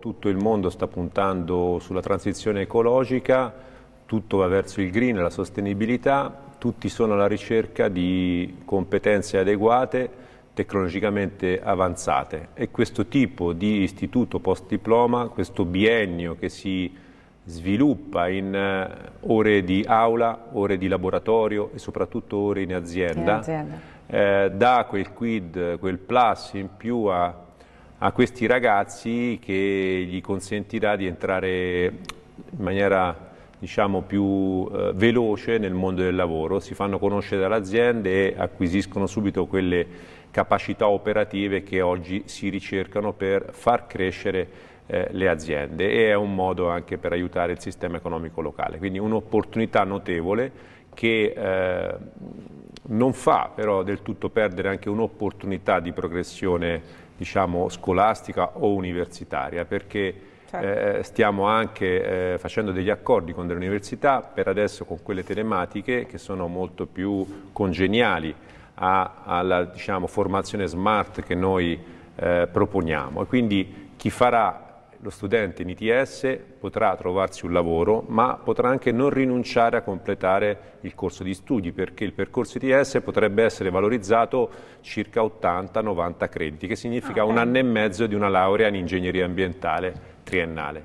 Tutto il mondo sta puntando sulla transizione ecologica, tutto va verso il green, la sostenibilità, tutti sono alla ricerca di competenze adeguate, tecnologicamente avanzate e questo tipo di istituto post diploma, questo biennio che si sviluppa in eh, ore di aula, ore di laboratorio e soprattutto ore in azienda, in azienda. Eh, dà quel quid, quel plus in più a a questi ragazzi che gli consentirà di entrare in maniera diciamo, più eh, veloce nel mondo del lavoro, si fanno conoscere dalle aziende e acquisiscono subito quelle capacità operative che oggi si ricercano per far crescere eh, le aziende e è un modo anche per aiutare il sistema economico locale. Quindi un'opportunità notevole che eh, non fa però del tutto perdere anche un'opportunità di progressione diciamo, scolastica o universitaria perché certo. eh, stiamo anche eh, facendo degli accordi con delle università, per adesso con quelle telematiche che sono molto più congeniali a, alla diciamo, formazione smart che noi eh, proponiamo e quindi chi farà lo studente in ITS potrà trovarsi un lavoro ma potrà anche non rinunciare a completare il corso di studi perché il percorso ITS potrebbe essere valorizzato circa 80-90 crediti che significa ah, okay. un anno e mezzo di una laurea in ingegneria ambientale triennale.